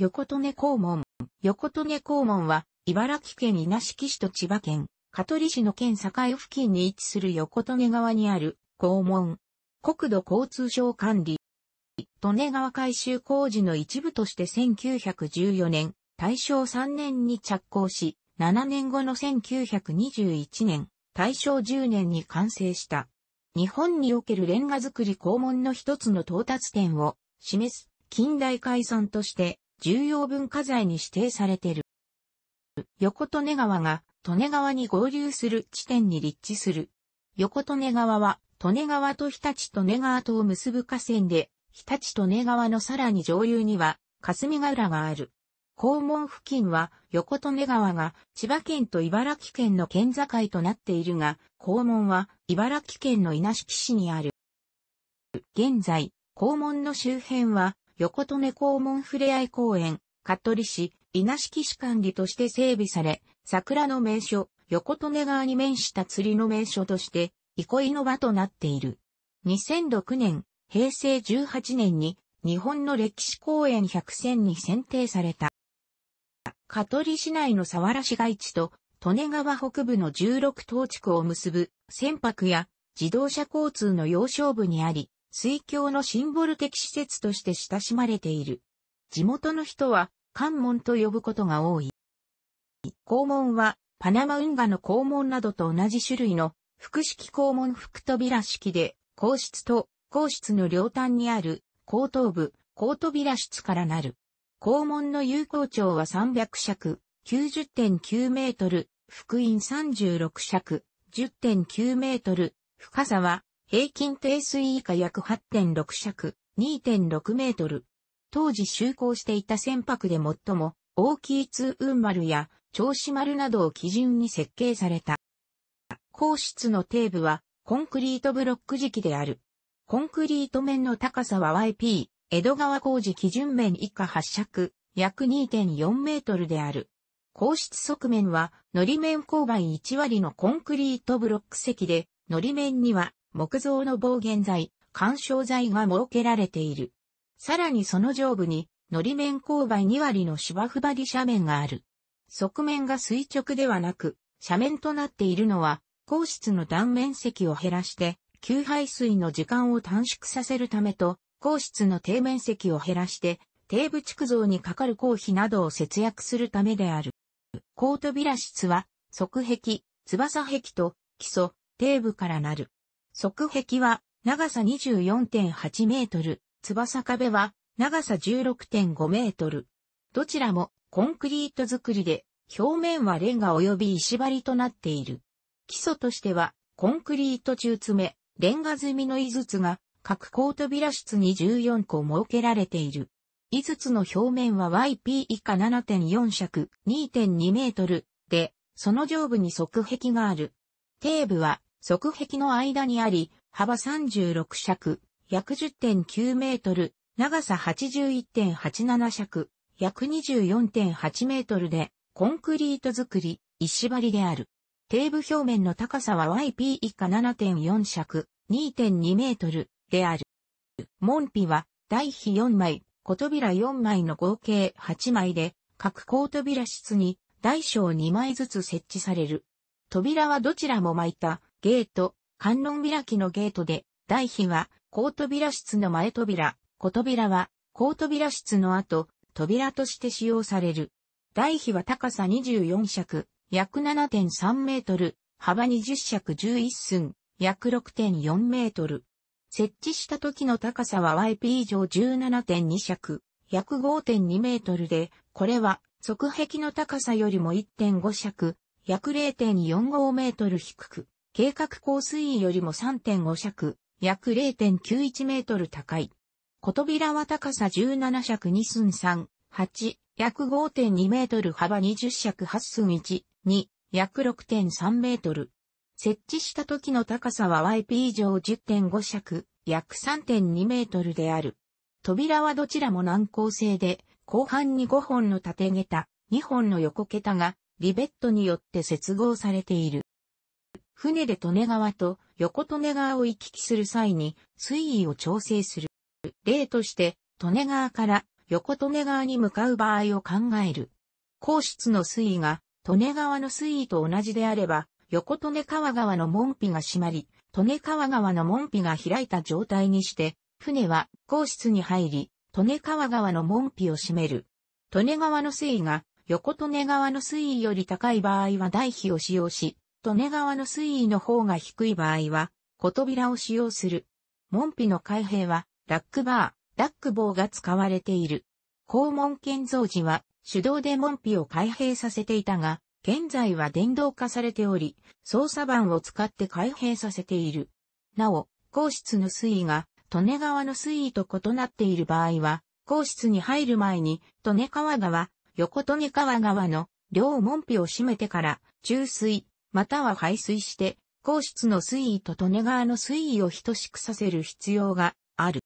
横利根肛門。横利根肛門は、茨城県稲敷市と千葉県、香取市の県境付近に位置する横利根川にある肛門。国土交通省管理。利根川改修工事の一部として1914年、大正3年に着工し、7年後の1921年、大正10年に完成した。日本におけるレンガ造り肛門の一つの到達点を示す近代解散として重要文化財に指定されてる。横利根川が利根川に合流する地点に立地する。横利根川は利根川と日立利根川とを結ぶ河川で、日立利根川のさらに上流には霞ヶ浦がある。肛門付近は横利根川が千葉県と茨城県の県境となっているが、肛門は茨城県の稲敷市にある。現在、肛門の周辺は横利根港門ふれあい公園、香取市、稲敷市管理として整備され、桜の名所、横利根川に面した釣りの名所として、憩いの場となっている。2006年、平成18年に、日本の歴史公園100選に選定された。香取市内の沢原市街地と、利根川北部の16島地区を結ぶ船舶や自動車交通の要衝部にあり、水郷のシンボル的施設として親しまれている。地元の人は、関門と呼ぶことが多い。肛門は、パナマ運河の肛門などと同じ種類の、複式肛門複扉式で、皇室と皇室の両端にある、後頭部、後扉室からなる。肛門の有効長は300尺、90.9メートル、福音36尺、10.9メートル、深さは平均低水以下約8.6尺、2.6メートル。当時就航していた船舶で最も大きい通運丸や銚子丸などを基準に設計された。高室の底部はコンクリートブロック敷である。コンクリート面の高さは YP、江戸川工事基準面以下8尺、約2.4メートルである。高室側面は、のり面勾配1割のコンクリートブロック席で、のり面には木造の防原材、干渉材が設けられている。さらにその上部に、のり面勾配2割の芝生張り斜面がある。側面が垂直ではなく、斜面となっているのは、硬室の断面積を減らして、給排水の時間を短縮させるためと、硬室の底面積を減らして、底部築造にかかる工費などを節約するためである。ビ扉室は、側壁、翼壁と基礎、底部からなる。側壁は長さ24.8メートル、翼壁は長さ16.5メートル。どちらもコンクリート作りで表面はレンガ及び石張りとなっている。基礎としてはコンクリート中詰め、レンガ積みの井筒が各高扉室に14個設けられている。井筒の表面は YP 以下7.4尺2.2メートルで、その上部に側壁がある。底部は側壁の間にあり、幅36尺、約10.9メートル、長さ81.87尺、約24.8メートルで、コンクリート作り、石張りである。底部表面の高さは YP 以下7.4尺、2.2メートルである。門扉は、台碑4枚、小扉4枚の合計8枚で、各高扉室に大小2枚ずつ設置される。扉はどちらも巻いたゲート、観音開きのゲートで、大碑は、高扉室の前扉、小扉は、高扉室の後、扉として使用される。大碑は高さ24尺、約7.3メートル、幅20尺11寸、約6.4メートル。設置した時の高さは YP 以上17.2尺、約5.2メートルで、これは、側壁の高さよりも1.5尺、約0.45メートル低く、計画降水位よりも3.5尺、約0.91メートル高い。小扉は高さ17尺2寸3、8、約5.2メートル幅20尺8寸1、2、約6.3メートル。設置した時の高さは YP 上10.5尺、約3.2メートルである。扉はどちらも難航性で、後半に5本の縦桁、2本の横桁が、リベットによって接合されている。船で利根川と横利根川を行き来する際に水位を調整する。例として、利根川から横利根川に向かう場合を考える。皇室の水位が利根川の水位と同じであれば、横利根川川の門扉が閉まり、利根川川の門扉が開いた状態にして、船は皇室に入り、利根川川の門扉を閉める。利根川の水位が横利根川の水位より高い場合は代比を使用し、利根川の水位の方が低い場合は、小扉を使用する。門扉の開閉は、ラックバー、ラック棒が使われている。肛門建造時は、手動で門扉を開閉させていたが、現在は電動化されており、操作盤を使って開閉させている。なお、皇室の水位が、利根川の水位と異なっている場合は、皇室に入る前に、利根川川、横利根川川の両門扉を閉めてから、注水、または排水して、高室の水位と利根川の水位を等しくさせる必要がある。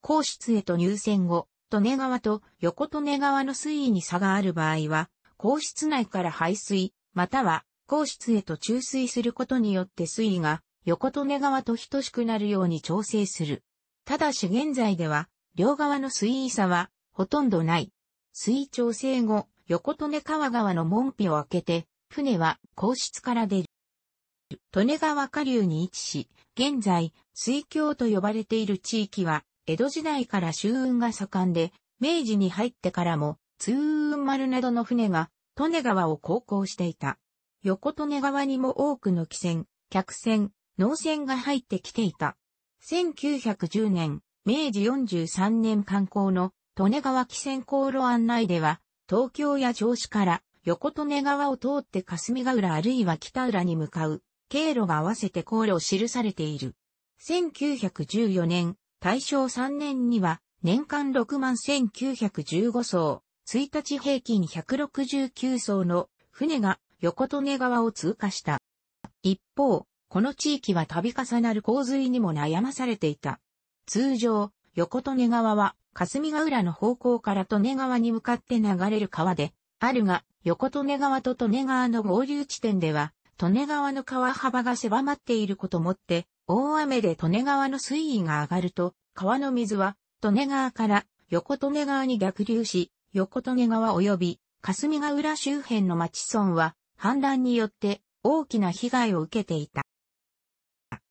高室へと入線後、利根川と横利根川の水位に差がある場合は、高室内から排水、または高室へと注水することによって水位が横利根川と等しくなるように調整する。ただし現在では、両側の水位差はほとんどない。水位調整後、横利根川側の門扉を開けて、船は皇室から出る。利根川下流に位置し、現在、水郷と呼ばれている地域は、江戸時代から周運が盛んで、明治に入ってからも、通運丸などの船が、利根川を航行していた。横利根川にも多くの汽船、客船、農船が入ってきていた。1910年、明治43年観光の利根川汽船航路案内では、東京や銚子から横利根川を通って霞ヶ浦あるいは北浦に向かう、経路が合わせて航路を記されている。1914年、大正3年には、年間6万1915艘、1日平均169艘の船が横利根川を通過した。一方、この地域は度重なる洪水にも悩まされていた。通常、横利根川は、霞ヶ浦の方向から利根川に向かって流れる川で、あるが、横利根川と利根川の合流地点では、利根川の川幅が狭まっていることもって、大雨で利根川の水位が上がると、川の水は、利根川から横利根川に逆流し、横利根川及び霞ヶ浦周辺の町村は、氾濫によって大きな被害を受けていた。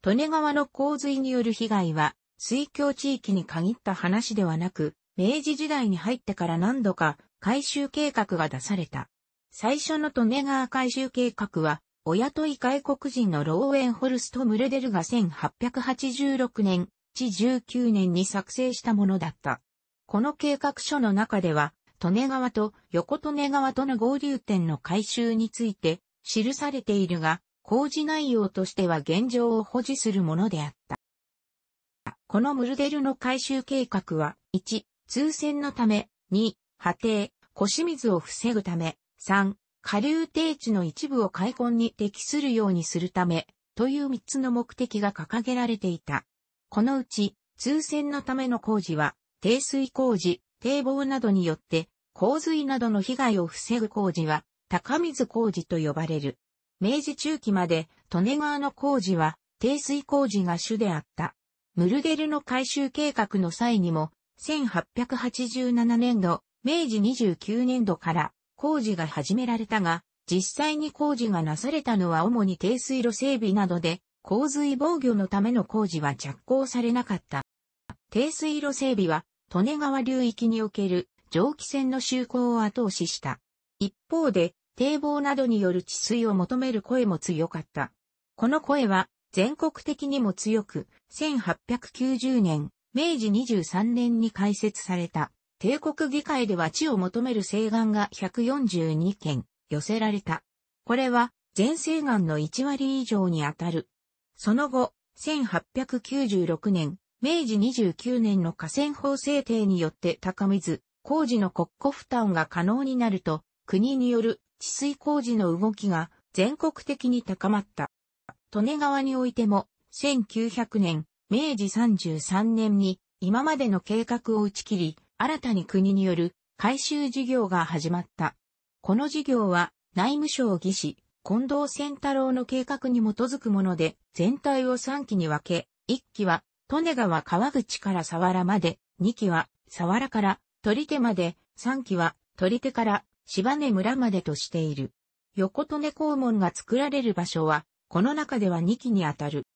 利根川の洪水による被害は、水郷地域に限った話ではなく、明治時代に入ってから何度か改修計画が出された。最初の利根川改修計画は、お雇い外国人のローエンホルスト・ムルデルが1886年、地19年に作成したものだった。この計画書の中では、利根川と横利根川との合流点の改修について記されているが、工事内容としては現状を保持するものであった。このムルデルの改修計画は、1、通船のため、2、波堤、腰水を防ぐため、三、下流低地の一部を開墾に適するようにするため、という三つの目的が掲げられていた。このうち、通船のための工事は、低水工事、堤防などによって、洪水などの被害を防ぐ工事は、高水工事と呼ばれる。明治中期まで、利根川の工事は、低水工事が主であった。ムルデルの改修計画の際にも、1887年度、明治29年度から工事が始められたが、実際に工事がなされたのは主に低水路整備などで、洪水防御のための工事は着工されなかった。低水路整備は、利根川流域における蒸気船の就航を後押しした。一方で、堤防などによる治水を求める声も強かった。この声は全国的にも強く、1890年、明治23年に開設された帝国議会では地を求める請願が142件寄せられた。これは全請願の1割以上にあたる。その後、1896年、明治29年の河川法制定によって高水、工事の国庫負担が可能になると、国による治水工事の動きが全国的に高まった。利根川においても、1900年、明治33年に今までの計画を打ち切り、新たに国による改修事業が始まった。この事業は内務省技師、近藤仙太郎の計画に基づくもので、全体を3期に分け、1期は、利根川川口から佐原まで、2期は、佐原から取手まで、3期は、取手から芝根村までとしている。横利根肛門が作られる場所は、この中では2期にあたる。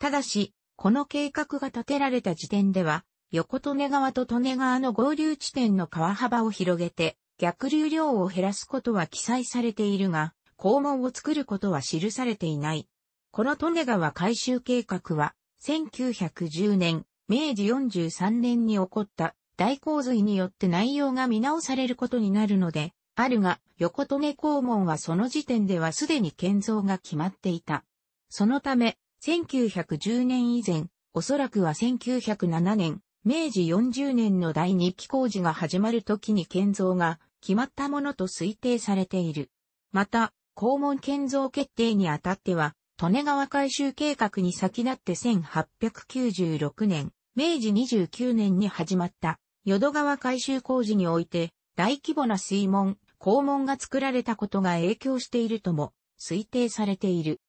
ただし、この計画が立てられた時点では、横利根川と利根川の合流地点の川幅を広げて、逆流量を減らすことは記載されているが、肛門を作ることは記されていない。この利根川改修計画は、1910年、明治43年に起こった大洪水によって内容が見直されることになるので、あるが、横利根肛門はその時点ではすでに建造が決まっていた。そのため、1910年以前、おそらくは1907年、明治40年の第2期工事が始まる時に建造が決まったものと推定されている。また、公門建造決定にあたっては、利根川改修計画に先立って1896年、明治29年に始まった淀川改修工事において、大規模な水門、公門が作られたことが影響しているとも推定されている。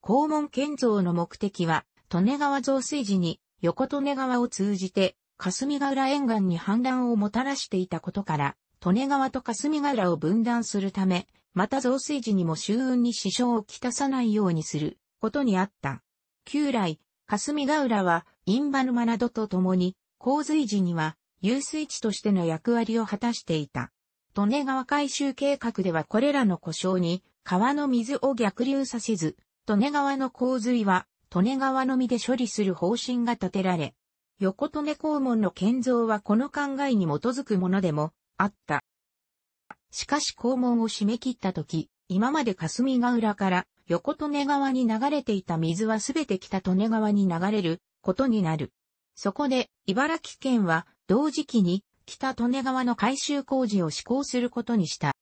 公門建造の目的は、利根川増水時に横利根川を通じて、霞ヶ浦沿岸に氾濫をもたらしていたことから、利根川と霞ヶ浦を分断するため、また増水時にも周運に支障をきたさないようにすることにあった。旧来、霞ヶ浦は、インバヌマなどと共に、洪水時には、遊水地としての役割を果たしていた。利根川改修計画ではこれらの故障に、川の水を逆流させず、利根川の洪水は利根川のみで処理する方針が立てられ、横利根肛門の建造はこの考えに基づくものでもあった。しかし肛門を締め切った時、今まで霞ヶ浦から横利根川に流れていた水はすべて北利根川に流れることになる。そこで茨城県は同時期に北利根川の改修工事を施行することにした。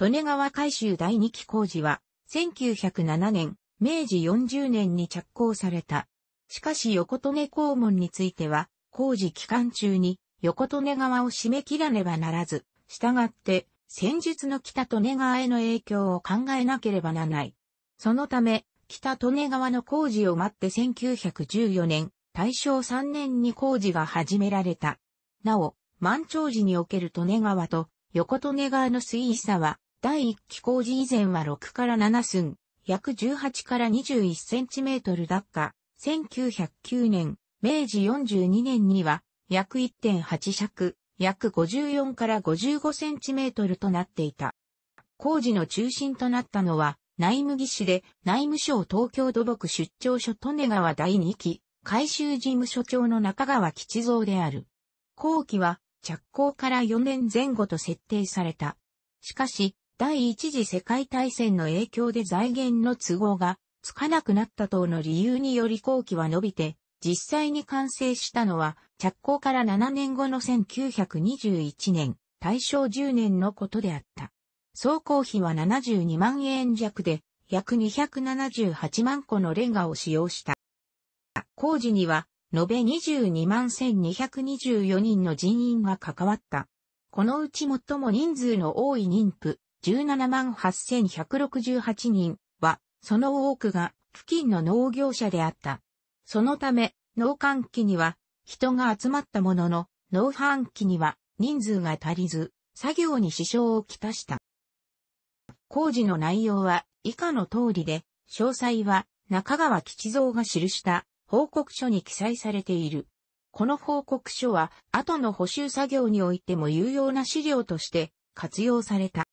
利根川改修第2期工事は1907年明治40年に着工された。しかし横利根校門については、工事期間中に横利根川を締め切らねばならず、従って、戦術の北利根川への影響を考えなければならない。そのため、北利根川の工事を待って1914年、大正3年に工事が始められた。なお、満潮時における利根川と横利根川の水位差は、第1期工事以前は6から7寸、約18から21センチメートルだった1909年、明治42年には約1.8尺、約54から55センチメートルとなっていた。工事の中心となったのは内務技師で内務省東京土木出張所利根川第2期改修事務所長の中川吉蔵である。後期は着工から4年前後と設定された。しかし、第一次世界大戦の影響で財源の都合がつかなくなった等の理由により工期は伸びて、実際に完成したのは、着工から7年後の1921年、大正10年のことであった。総工費は72万円弱で、約278万個のレンガを使用した。工事には、延べ22万1224人の人員が関わった。このうち最も人数の多い妊婦、17万8168人は、その多くが付近の農業者であった。そのため、農閑期には人が集まったものの、農繁期には人数が足りず、作業に支障をきたした。工事の内容は以下の通りで、詳細は中川吉蔵が記した報告書に記載されている。この報告書は後の補修作業においても有用な資料として活用された。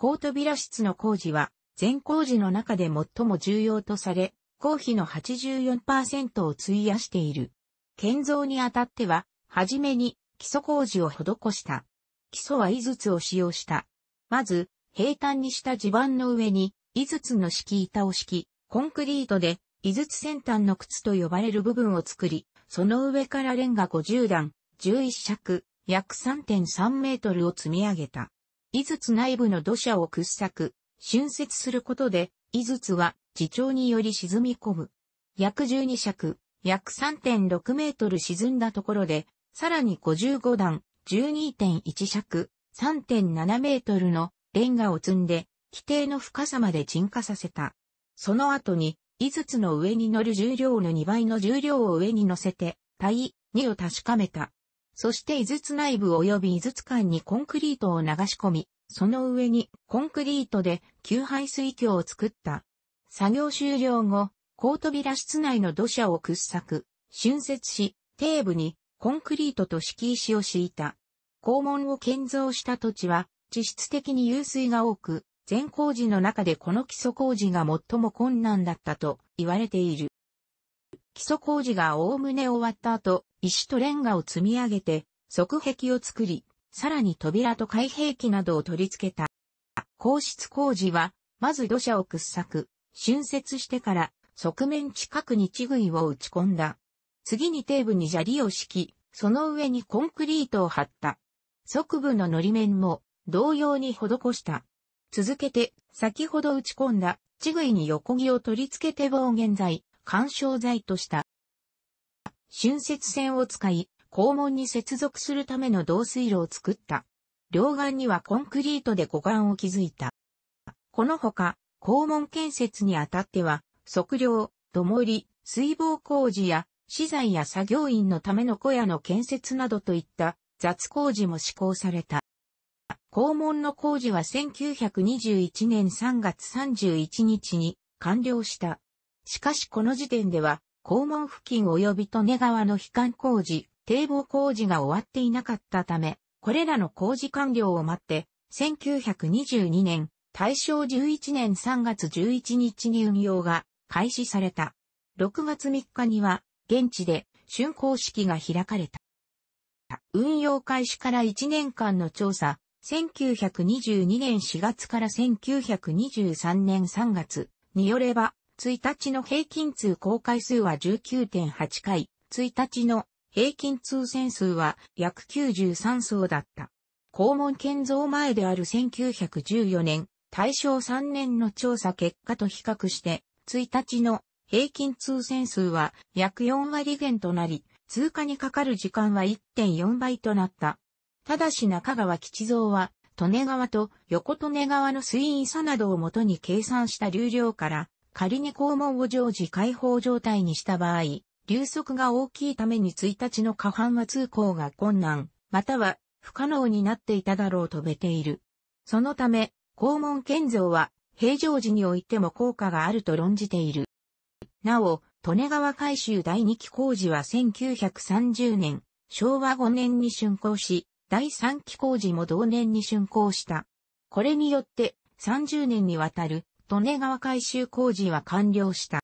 コートビラ室の工事は、全工事の中で最も重要とされ、工費の84%を費やしている。建造にあたっては、はじめに基礎工事を施した。基礎は井筒を使用した。まず、平坦にした地盤の上に、井筒の敷板を敷き、コンクリートで、井筒先端の靴と呼ばれる部分を作り、その上からレンガ50段、11尺、約3.3メートルを積み上げた。井筒内部の土砂を掘削、浚渫することで、井筒は地調により沈み込む。約12尺、約3.6メートル沈んだところで、さらに55段、12.1尺、3.7メートルのレンガを積んで、規定の深さまで沈下させた。その後に、井筒の上に乗る重量の2倍の重量を上に乗せて、体、2を確かめた。そして井筒内部及び井筒間にコンクリートを流し込み、その上にコンクリートで給排水橋を作った。作業終了後、高扉室内の土砂を掘削、浚渫し、底部にコンクリートと敷石を敷いた。校門を建造した土地は、地質的に湧水が多く、全工事の中でこの基礎工事が最も困難だったと言われている。基礎工事がおおむね終わった後、石とレンガを積み上げて、側壁を作り、さらに扉と開閉器などを取り付けた。皇室工事は、まず土砂を掘削、浚渫してから、側面近くに地杭を打ち込んだ。次に底部に砂利を敷き、その上にコンクリートを張った。側部の糊面も同様に施した。続けて、先ほど打ち込んだ地杭に横木を取り付けて棒現在、干渉剤とした。浚渫船を使い、肛門に接続するための導水路を作った。両岸にはコンクリートで護岸を築いた。このほか、肛門建設にあたっては、測量、土盛り、水防工事や、資材や作業員のための小屋の建設などといった雑工事も施行された。肛門の工事は1921年3月31日に完了した。しかしこの時点では、肛門付近及び利根川の悲観工事、堤防工事が終わっていなかったため、これらの工事完了を待って、1922年、大正11年3月11日に運用が開始された。6月3日には、現地で竣工式が開かれた。運用開始から1年間の調査、1922年4月から1923年3月によれば、1日の平均通公回数は19.8回、1日の平均通船数は約93層だった。肛門建造前である1914年、大正3年の調査結果と比較して、1日の平均通船数は約4割減となり、通過にかかる時間は1.4倍となった。ただし中川吉蔵は、利根川と横利根川の水位差などをもとに計算した流量から、仮に肛門を常時開放状態にした場合、流速が大きいために1日の下半は通行が困難、または不可能になっていただろうとべている。そのため、肛門建造は平常時においても効果があると論じている。なお、利根川改修第2期工事は1930年、昭和5年に竣工し、第3期工事も同年に竣工した。これによって30年にわたる利根川改修工事は完了した。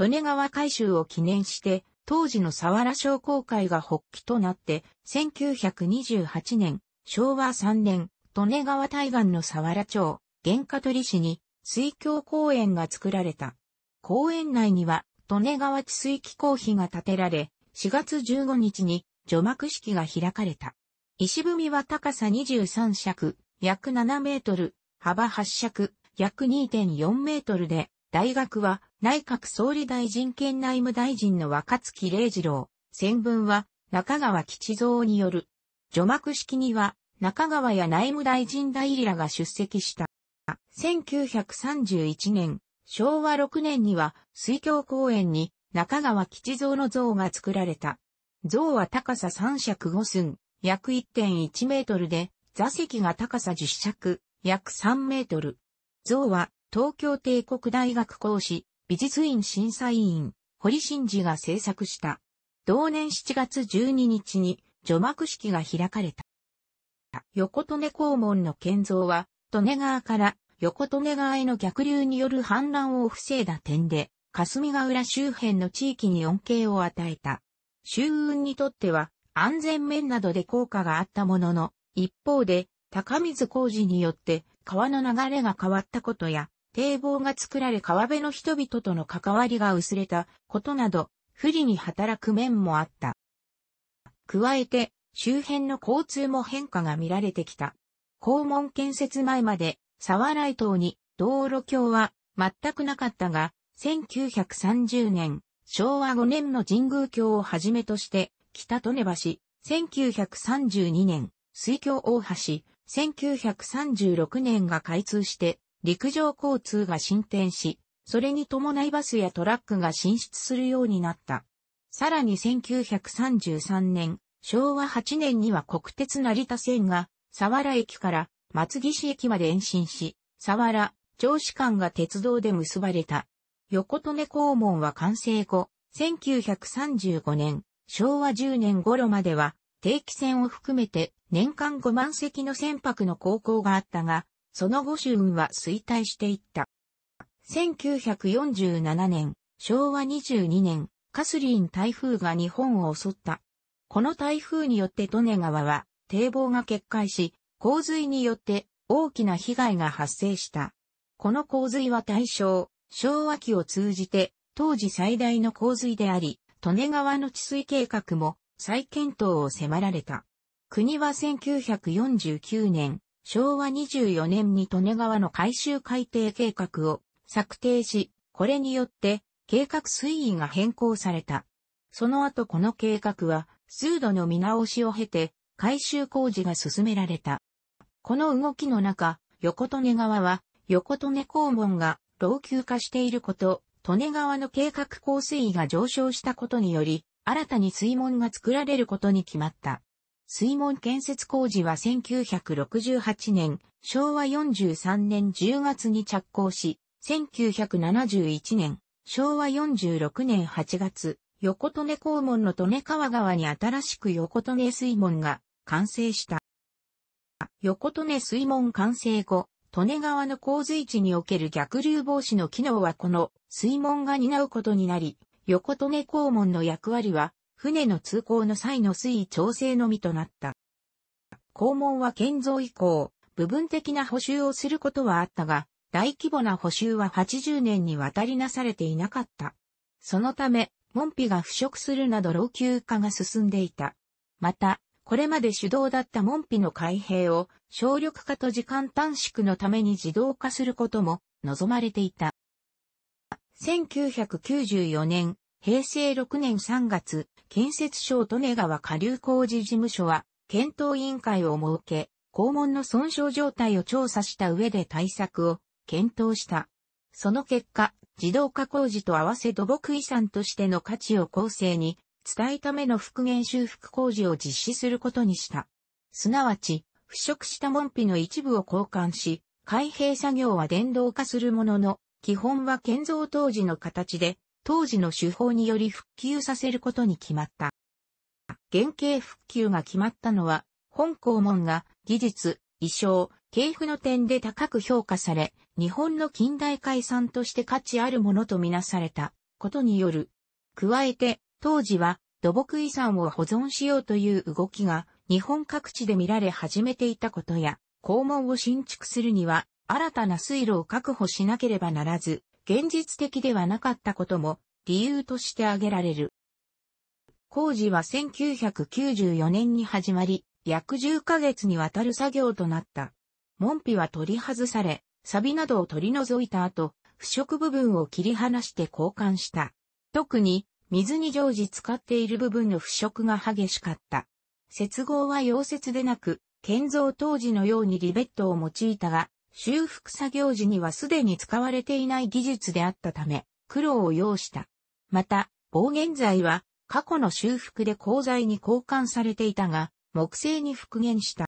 利根川改修を記念して、当時の沢原商工会が発起となって、1928年、昭和3年、利根川対岸の沢原町、原価取市に、水郷公園が作られた。公園内には、利根川治水機構碑が建てられ、4月15日に除幕式が開かれた。石踏みは高さ23尺、約7メートル、幅8尺、約2.4メートルで、大学は内閣総理大臣兼内務大臣の若月礼次郎、専文は中川吉蔵による。除幕式には中川や内務大臣代理らが出席した。1931年、昭和6年には水郷公園に中川吉蔵の像が作られた。像は高さ3尺5寸、約1.1メートルで、座席が高さ10尺、約3メートル。像は、東京帝国大学講師、美術院審査委員、堀真嗣が制作した。同年7月12日に、除幕式が開かれた。横利根門の建造は、利根川から横利根川への逆流による氾濫を防いだ点で、霞ヶ浦周辺の地域に恩恵を与えた。周運にとっては安全面などで効果があったものの、一方で高水工事によって川の流れが変わったことや、堤防が作られ川辺の人々との関わりが薄れたことなど、不利に働く面もあった。加えて、周辺の交通も変化が見られてきた。校門建設前まで、沢来島に道路橋は全くなかったが、1930年、昭和5年の神宮橋をはじめとして、北利根橋、1932年、水橋大橋、1936年が開通して、陸上交通が進展し、それに伴いバスやトラックが進出するようになった。さらに1933年、昭和8年には国鉄成田線が、佐原駅から松岸駅まで延伸し、佐原、長子間が鉄道で結ばれた。横利根校門は完成後、1935年、昭和10年頃までは、定期船を含めて年間5万隻の船舶の航行があったが、その後周運は衰退していった。1947年、昭和22年、カスリーン台風が日本を襲った。この台風によって利根川は堤防が決壊し、洪水によって大きな被害が発生した。この洪水は大正、昭和期を通じて当時最大の洪水であり、利根川の治水計画も再検討を迫られた。国は1949年、昭和24年に利根川の改修改定計画を策定し、これによって計画推移が変更された。その後この計画は数度の見直しを経て改修工事が進められた。この動きの中、横利根川は横利根公門が老朽化していること、利根川の計画降水位が上昇したことにより、新たに水門が作られることに決まった。水門建設工事は1968年、昭和43年10月に着工し、1971年、昭和46年8月、横利根港門の利根川川に新しく横利根水門が完成した。横利根水門完成後、利根川の洪水地における逆流防止の機能はこの水門が担うことになり、横利根肛門の役割は、船の通行の際の水位調整のみとなった。肛門は建造以降、部分的な補修をすることはあったが、大規模な補修は80年にわたりなされていなかった。そのため、門扉が腐食するなど老朽化が進んでいた。また、これまで手動だった門扉の開閉を省力化と時間短縮のために自動化することも望まれていた。1994年、平成6年3月、建設省利根川下流工事事務所は、検討委員会を設け、肛門の損傷状態を調査した上で対策を検討した。その結果、自動化工事と合わせ土木遺産としての価値を構成に伝えための復元修復工事を実施することにした。すなわち、腐食した門扉の一部を交換し、開閉作業は電動化するものの、基本は建造当時の形で、当時の手法により復旧させることに決まった。原型復旧が決まったのは、本校門が技術、衣装、系譜の点で高く評価され、日本の近代解散として価値あるものとみなされたことによる。加えて、当時は土木遺産を保存しようという動きが日本各地で見られ始めていたことや、校門を新築するには新たな水路を確保しなければならず、現実的ではなかったことも理由として挙げられる。工事は1994年に始まり、約10ヶ月にわたる作業となった。門扉は取り外され、錆などを取り除いた後、腐食部分を切り離して交換した。特に、水に常時使っている部分の腐食が激しかった。接合は溶接でなく、建造当時のようにリベットを用いたが、修復作業時にはすでに使われていない技術であったため、苦労を要した。また、防現材は過去の修復で鋼材に交換されていたが、木製に復元した。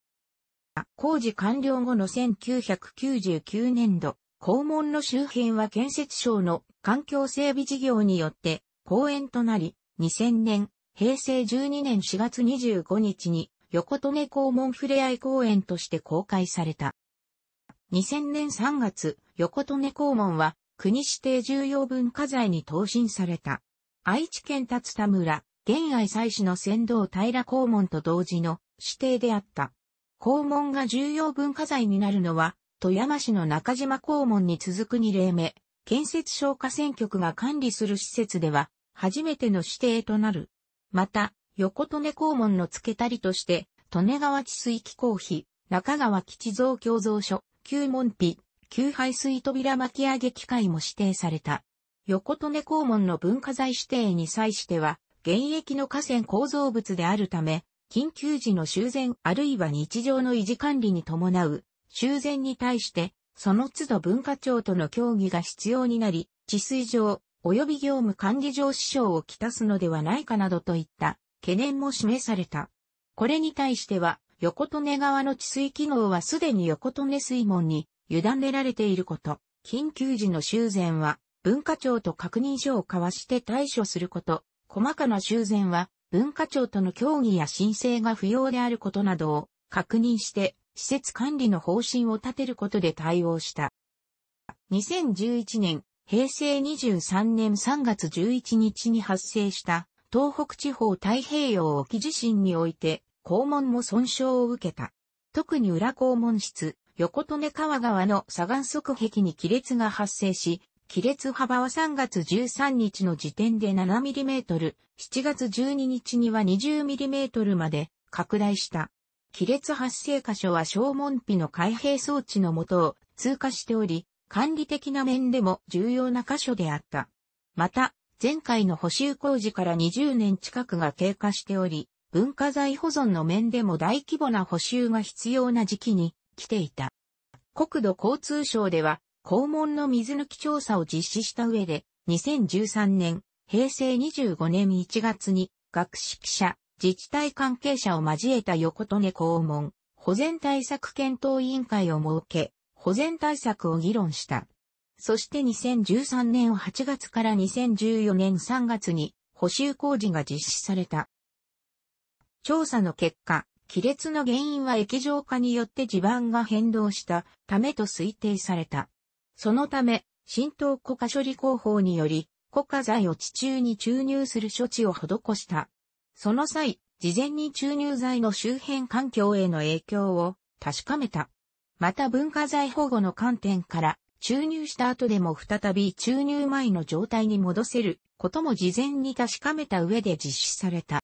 工事完了後の1999年度、校門の周辺は建設省の環境整備事業によって公園となり、2000年、平成12年4月25日に横利根校門ふれあい公園として公開された。2000年3月、横利根校門は国指定重要文化財に投信された。愛知県立田村、現愛祭祀の先導平校門と同時の指定であった。校門が重要文化財になるのは、富山市の中島校門に続く2例目、建設消火選局が管理する施設では、初めての指定となる。また、横利根校門の付けたりとして、利根川治水機構費、中川基地蔵共造所、旧門扉、旧排水扉巻き上げ機械も指定された。横利根肛門の文化財指定に際しては、現役の河川構造物であるため、緊急時の修繕あるいは日常の維持管理に伴う修繕に対して、その都度文化庁との協議が必要になり、治水上、及び業務管理上支障をきたすのではないかなどといった懸念も示された。これに対しては、横利根川の治水機能はすでに横利根水門に委ねられていること、緊急時の修繕は文化庁と確認書を交わして対処すること、細かな修繕は文化庁との協議や申請が不要であることなどを確認して施設管理の方針を立てることで対応した。2011年、平成23年3月11日に発生した東北地方太平洋沖地震において肛門も損傷を受けた。特に裏肛門室、横利根川側の左岸側壁に亀裂が発生し、亀裂幅は3月13日の時点で 7mm、7月12日には 20mm まで拡大した。亀裂発生箇所は小門扉の開閉装置のもとを通過しており、管理的な面でも重要な箇所であった。また、前回の補修工事から20年近くが経過しており、文化財保存の面でも大規模な補修が必要な時期に来ていた。国土交通省では、校門の水抜き調査を実施した上で、2013年、平成25年1月に、学識者、自治体関係者を交えた横利根校門、保全対策検討委員会を設け、保全対策を議論した。そして2013年8月から2014年3月に補修工事が実施された。調査の結果、亀裂の原因は液状化によって地盤が変動したためと推定された。そのため、浸透固化処理工法により、固化剤を地中に注入する処置を施した。その際、事前に注入剤の周辺環境への影響を確かめた。また文化財保護の観点から、注入した後でも再び注入前の状態に戻せることも事前に確かめた上で実施された。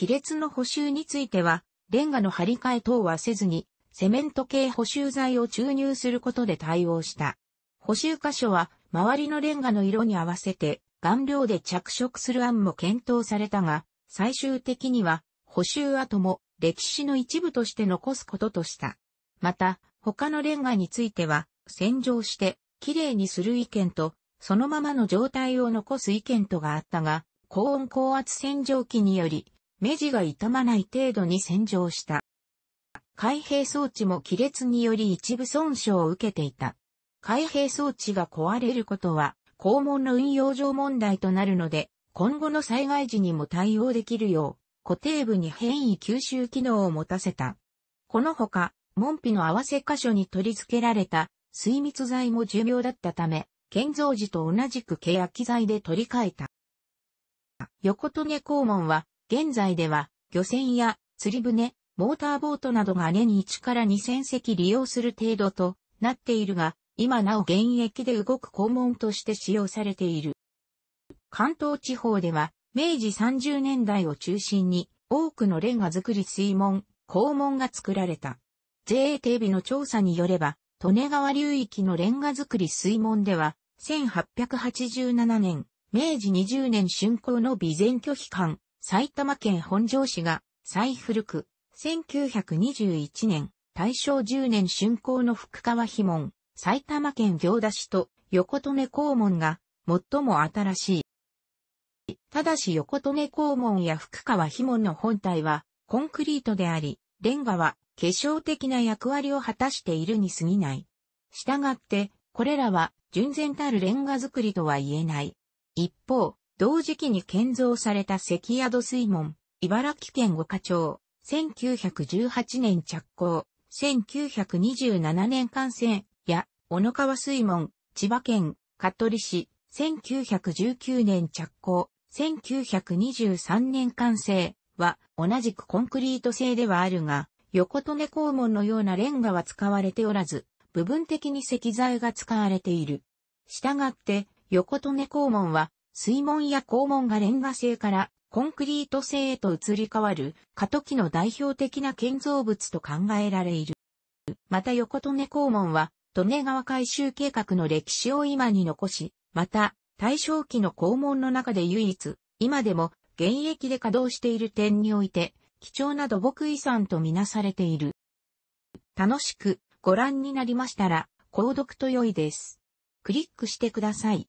亀裂の補修については、レンガの張り替え等はせずに、セメント系補修剤を注入することで対応した。補修箇所は、周りのレンガの色に合わせて、顔料で着色する案も検討されたが、最終的には、補修跡も歴史の一部として残すこととした。また、他のレンガについては、洗浄して、綺麗にする意見と、そのままの状態を残す意見とがあったが、高温高圧洗浄機により、目地が傷まない程度に洗浄した。開閉装置も亀裂により一部損傷を受けていた。開閉装置が壊れることは、肛門の運用上問題となるので、今後の災害時にも対応できるよう、固定部に変異吸収機能を持たせた。このほか、門扉の合わせ箇所に取り付けられた水密剤も寿命だったため、建造時と同じく欅剤で取り替えた。横棘肛門は現在では、漁船や釣り船、モーターボートなどが年に1から2000隻利用する程度となっているが、今なお現役で動く肛門として使用されている。関東地方では、明治30年代を中心に多くのレンガ作り水門、肛門が作られた。JA テレビの調査によれば、利根川流域のレンガ作り水門では、1887年、明治20年竣工の備前拒否館、埼玉県本庄市が最古く、1921年、大正10年春行の福川碑文、埼玉県行田市と横留公門が最も新しい。ただし横留公門や福川碑文の本体はコンクリートであり、レンガは化粧的な役割を果たしているに過ぎない。したがって、これらは純然たるレンガ作りとは言えない。一方、同時期に建造された関宿水門、茨城県五課町、1918年着工、1927年完成、や、小野川水門、千葉県、香取市、1919年着工、1923年完成は、同じくコンクリート製ではあるが、横利根肛門のようなレンガは使われておらず、部分的に石材が使われている。したがって、横利根肛門は水門や肛門がレンガ製からコンクリート製へと移り変わる過渡期の代表的な建造物と考えられる。また横利根肛門は、利根川改修計画の歴史を今に残し、また、大正期の肛門の中で唯一、今でも現役で稼働している点において、貴重な土木遺産とみなされている。楽しくご覧になりましたら、購読と良いです。クリックしてください。